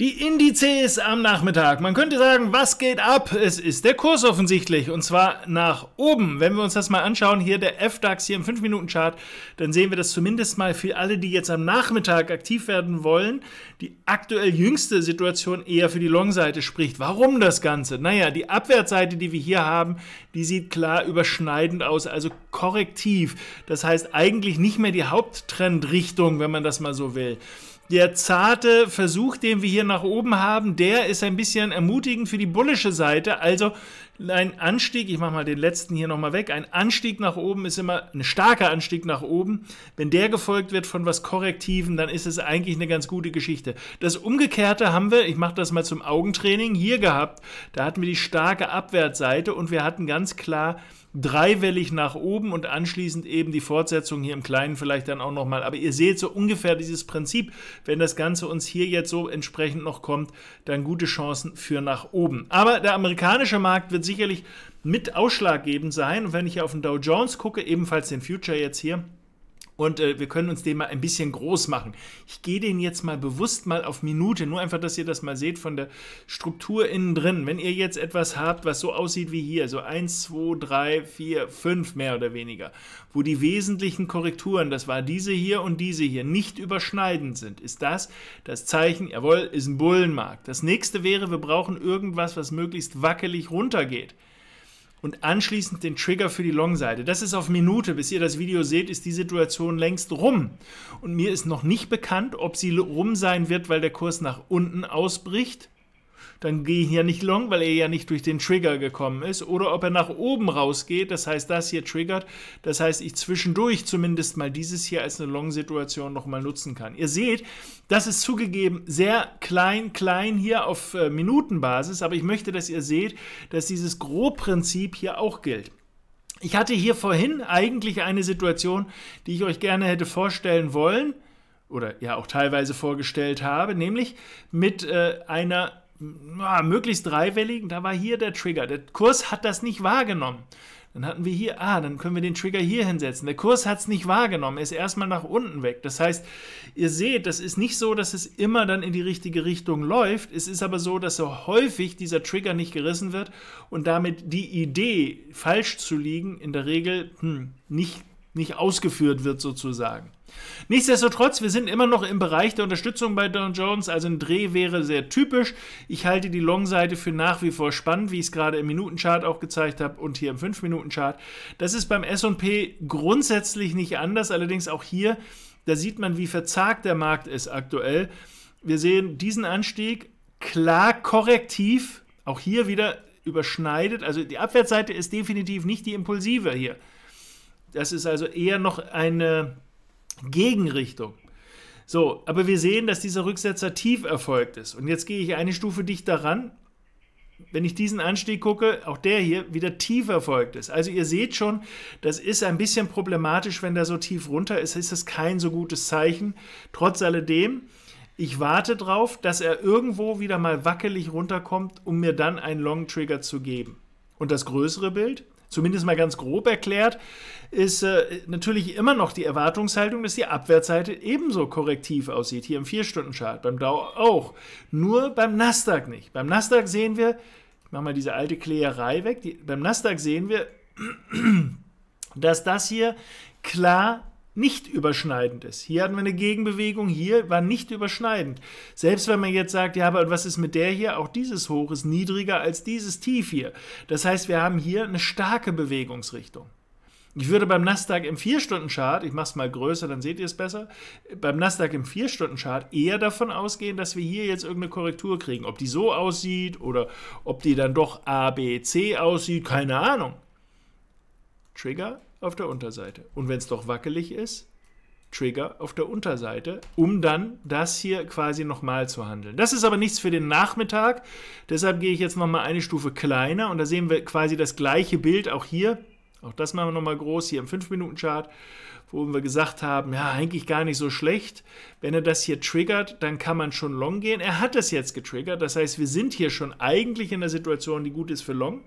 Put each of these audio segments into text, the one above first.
Die Indizes am Nachmittag. Man könnte sagen, was geht ab? Es ist der Kurs offensichtlich und zwar nach oben. Wenn wir uns das mal anschauen, hier der FDAX hier im 5-Minuten-Chart, dann sehen wir das zumindest mal für alle, die jetzt am Nachmittag aktiv werden wollen. Die aktuell jüngste Situation eher für die Long-Seite spricht. Warum das Ganze? Naja, die Abwärtsseite, die wir hier haben, die sieht klar überschneidend aus, also korrektiv. Das heißt eigentlich nicht mehr die Haupttrendrichtung, wenn man das mal so will. Der zarte Versuch, den wir hier nach oben haben, der ist ein bisschen ermutigend für die bullische Seite. Also ein Anstieg, ich mache mal den letzten hier nochmal weg, ein Anstieg nach oben ist immer ein starker Anstieg nach oben. Wenn der gefolgt wird von was Korrektiven, dann ist es eigentlich eine ganz gute Geschichte. Das Umgekehrte haben wir, ich mache das mal zum Augentraining, hier gehabt. Da hatten wir die starke Abwärtsseite und wir hatten ganz klar dreiwellig nach oben und anschließend eben die Fortsetzung hier im Kleinen vielleicht dann auch nochmal. Aber ihr seht so ungefähr dieses Prinzip, wenn das Ganze uns hier jetzt so entsprechend noch kommt, dann gute Chancen für nach oben. Aber der amerikanische Markt wird sicherlich mit ausschlaggebend sein. Und wenn ich auf den Dow Jones gucke, ebenfalls den Future jetzt hier, und äh, wir können uns den mal ein bisschen groß machen. Ich gehe den jetzt mal bewusst mal auf Minute, nur einfach, dass ihr das mal seht von der Struktur innen drin. Wenn ihr jetzt etwas habt, was so aussieht wie hier, so 1, 2, 3, 4, 5 mehr oder weniger, wo die wesentlichen Korrekturen, das war diese hier und diese hier, nicht überschneidend sind, ist das das Zeichen, jawohl, ist ein Bullenmarkt. Das nächste wäre, wir brauchen irgendwas, was möglichst wackelig runtergeht und anschließend den Trigger für die Long-Seite. Das ist auf Minute. Bis ihr das Video seht, ist die Situation längst rum. Und mir ist noch nicht bekannt, ob sie rum sein wird, weil der Kurs nach unten ausbricht dann gehe ich ja nicht long, weil er ja nicht durch den Trigger gekommen ist, oder ob er nach oben rausgeht, das heißt, das hier triggert, das heißt, ich zwischendurch zumindest mal dieses hier als eine Long-Situation nochmal nutzen kann. Ihr seht, das ist zugegeben sehr klein, klein hier auf äh, Minutenbasis, aber ich möchte, dass ihr seht, dass dieses Grobprinzip hier auch gilt. Ich hatte hier vorhin eigentlich eine Situation, die ich euch gerne hätte vorstellen wollen oder ja auch teilweise vorgestellt habe, nämlich mit äh, einer na, möglichst dreiwelligen, da war hier der Trigger. Der Kurs hat das nicht wahrgenommen. Dann hatten wir hier, ah, dann können wir den Trigger hier hinsetzen. Der Kurs hat es nicht wahrgenommen, ist erstmal nach unten weg. Das heißt, ihr seht, das ist nicht so, dass es immer dann in die richtige Richtung läuft. Es ist aber so, dass so häufig dieser Trigger nicht gerissen wird und damit die Idee, falsch zu liegen, in der Regel hm, nicht nicht ausgeführt wird sozusagen. Nichtsdestotrotz, wir sind immer noch im Bereich der Unterstützung bei Don Jones, also ein Dreh wäre sehr typisch. Ich halte die Long-Seite für nach wie vor spannend, wie ich es gerade im Minutenchart auch gezeigt habe und hier im 5-Minuten-Chart. Das ist beim S&P grundsätzlich nicht anders, allerdings auch hier, da sieht man, wie verzagt der Markt ist aktuell. Wir sehen diesen Anstieg klar korrektiv, auch hier wieder überschneidet, also die Abwärtsseite ist definitiv nicht die impulsive hier. Das ist also eher noch eine Gegenrichtung. So, aber wir sehen, dass dieser Rücksetzer tief erfolgt ist. Und jetzt gehe ich eine Stufe dichter ran. Wenn ich diesen Anstieg gucke, auch der hier wieder tief erfolgt ist. Also ihr seht schon, das ist ein bisschen problematisch, wenn der so tief runter ist, ist das kein so gutes Zeichen. Trotz alledem, ich warte darauf, dass er irgendwo wieder mal wackelig runterkommt, um mir dann einen Long Trigger zu geben. Und das größere Bild, zumindest mal ganz grob erklärt, ist äh, natürlich immer noch die Erwartungshaltung, dass die Abwärtsseite ebenso korrektiv aussieht, hier im 4-Stunden-Chart, beim Dow auch, nur beim Nasdaq nicht. Beim Nasdaq sehen wir, ich mache mal diese alte Klägerei weg, die, beim Nasdaq sehen wir, dass das hier klar nicht überschneidend ist. Hier hatten wir eine Gegenbewegung, hier war nicht überschneidend. Selbst wenn man jetzt sagt, ja, aber was ist mit der hier? Auch dieses Hoch ist niedriger als dieses Tief hier. Das heißt, wir haben hier eine starke Bewegungsrichtung. Ich würde beim Nasdaq im 4-Stunden-Chart, ich mache es mal größer, dann seht ihr es besser, beim Nasdaq im 4-Stunden-Chart eher davon ausgehen, dass wir hier jetzt irgendeine Korrektur kriegen. Ob die so aussieht oder ob die dann doch A, B, C aussieht, keine Ahnung. Trigger, auf der Unterseite. Und wenn es doch wackelig ist, Trigger auf der Unterseite, um dann das hier quasi nochmal zu handeln. Das ist aber nichts für den Nachmittag, deshalb gehe ich jetzt nochmal eine Stufe kleiner und da sehen wir quasi das gleiche Bild auch hier. Auch das machen wir nochmal groß hier im 5-Minuten-Chart, wo wir gesagt haben, ja, eigentlich gar nicht so schlecht. Wenn er das hier triggert, dann kann man schon long gehen. Er hat das jetzt getriggert, das heißt, wir sind hier schon eigentlich in der Situation, die gut ist für long.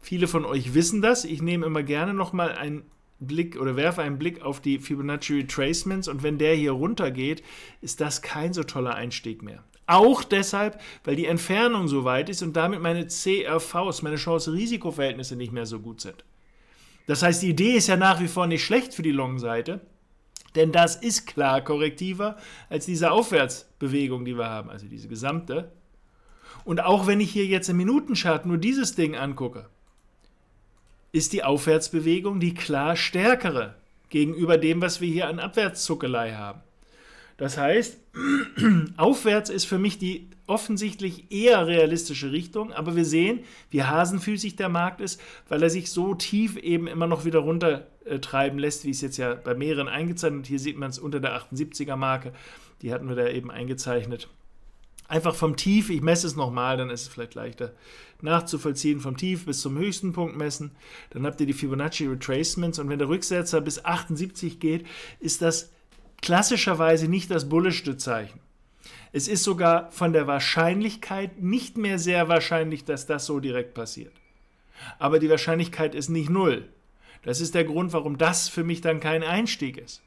Viele von euch wissen das. Ich nehme immer gerne nochmal einen Blick oder werfe einen Blick auf die Fibonacci Retracements und wenn der hier runtergeht, ist das kein so toller Einstieg mehr. Auch deshalb, weil die Entfernung so weit ist und damit meine CRVs, meine chance risikoverhältnisse nicht mehr so gut sind. Das heißt, die Idee ist ja nach wie vor nicht schlecht für die Long-Seite, denn das ist klar korrektiver als diese Aufwärtsbewegung, die wir haben, also diese gesamte. Und auch wenn ich hier jetzt im Minutenchart nur dieses Ding angucke, ist die Aufwärtsbewegung die klar stärkere gegenüber dem, was wir hier an Abwärtszuckelei haben. Das heißt, aufwärts ist für mich die offensichtlich eher realistische Richtung, aber wir sehen, wie hasenfüßig der Markt ist, weil er sich so tief eben immer noch wieder runtertreiben äh, lässt, wie es jetzt ja bei mehreren eingezeichnet. Hier sieht man es unter der 78er Marke, die hatten wir da eben eingezeichnet einfach vom Tief, ich messe es nochmal, dann ist es vielleicht leichter nachzuvollziehen, vom Tief bis zum höchsten Punkt messen. Dann habt ihr die Fibonacci Retracements und wenn der Rücksetzer bis 78 geht, ist das klassischerweise nicht das bullischste Zeichen. Es ist sogar von der Wahrscheinlichkeit nicht mehr sehr wahrscheinlich, dass das so direkt passiert. Aber die Wahrscheinlichkeit ist nicht null. Das ist der Grund, warum das für mich dann kein Einstieg ist.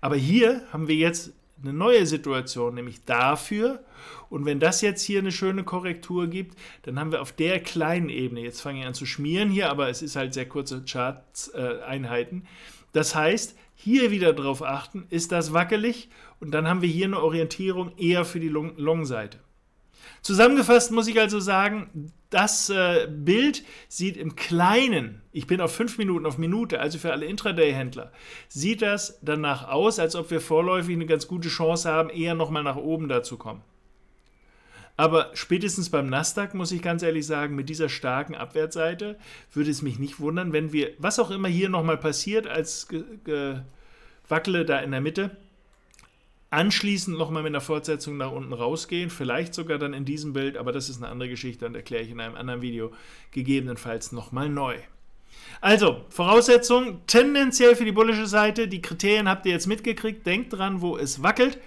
Aber hier haben wir jetzt eine neue Situation, nämlich dafür. Und wenn das jetzt hier eine schöne Korrektur gibt, dann haben wir auf der kleinen Ebene, jetzt fange ich an zu schmieren hier, aber es ist halt sehr kurze Chart-Einheiten. das heißt, hier wieder drauf achten, ist das wackelig und dann haben wir hier eine Orientierung eher für die Long-Seite. Zusammengefasst muss ich also sagen, das äh, Bild sieht im Kleinen, ich bin auf fünf Minuten auf Minute, also für alle Intraday-Händler, sieht das danach aus, als ob wir vorläufig eine ganz gute Chance haben, eher nochmal nach oben dazu kommen. Aber spätestens beim Nasdaq muss ich ganz ehrlich sagen, mit dieser starken Abwärtsseite würde es mich nicht wundern, wenn wir, was auch immer hier nochmal passiert, als Wackele da in der Mitte, anschließend nochmal mit einer Fortsetzung nach unten rausgehen, vielleicht sogar dann in diesem Bild, aber das ist eine andere Geschichte und erkläre ich in einem anderen Video gegebenenfalls nochmal neu. Also, Voraussetzung tendenziell für die bullische Seite. Die Kriterien habt ihr jetzt mitgekriegt. Denkt dran, wo es wackelt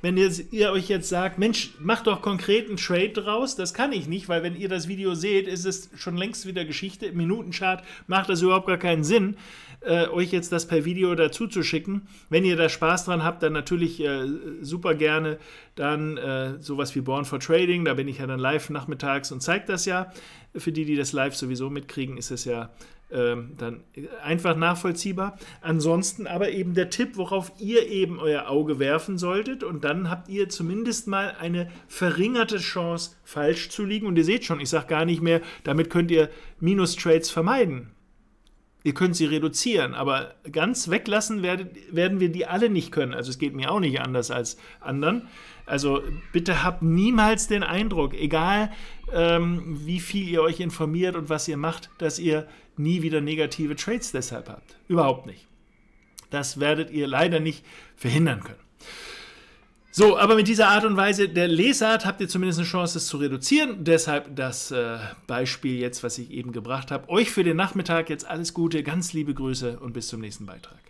wenn ihr, ihr euch jetzt sagt, Mensch, macht doch konkreten Trade draus, das kann ich nicht, weil wenn ihr das Video seht, ist es schon längst wieder Geschichte. Im Minutenchart macht das überhaupt gar keinen Sinn, äh, euch jetzt das per Video dazu zu schicken. Wenn ihr da Spaß dran habt, dann natürlich äh, super gerne dann äh, sowas wie Born for Trading, da bin ich ja dann live nachmittags und zeige das ja. Für die, die das live sowieso mitkriegen, ist es ja ähm, dann äh, einfach nachvollziehbar. Ansonsten aber eben der Tipp, worauf ihr eben euer Auge werfen solltet und dann habt ihr zumindest mal eine verringerte Chance, falsch zu liegen. Und ihr seht schon, ich sage gar nicht mehr, damit könnt ihr Minus-Trades vermeiden. Ihr könnt sie reduzieren, aber ganz weglassen werdet, werden wir die alle nicht können. Also es geht mir auch nicht anders als anderen. Also bitte habt niemals den Eindruck, egal ähm, wie viel ihr euch informiert und was ihr macht, dass ihr nie wieder negative Trades deshalb habt. Überhaupt nicht. Das werdet ihr leider nicht verhindern können. So, aber mit dieser Art und Weise der Lesart habt ihr zumindest eine Chance, es zu reduzieren. Deshalb das äh, Beispiel jetzt, was ich eben gebracht habe. Euch für den Nachmittag jetzt alles Gute, ganz liebe Grüße und bis zum nächsten Beitrag.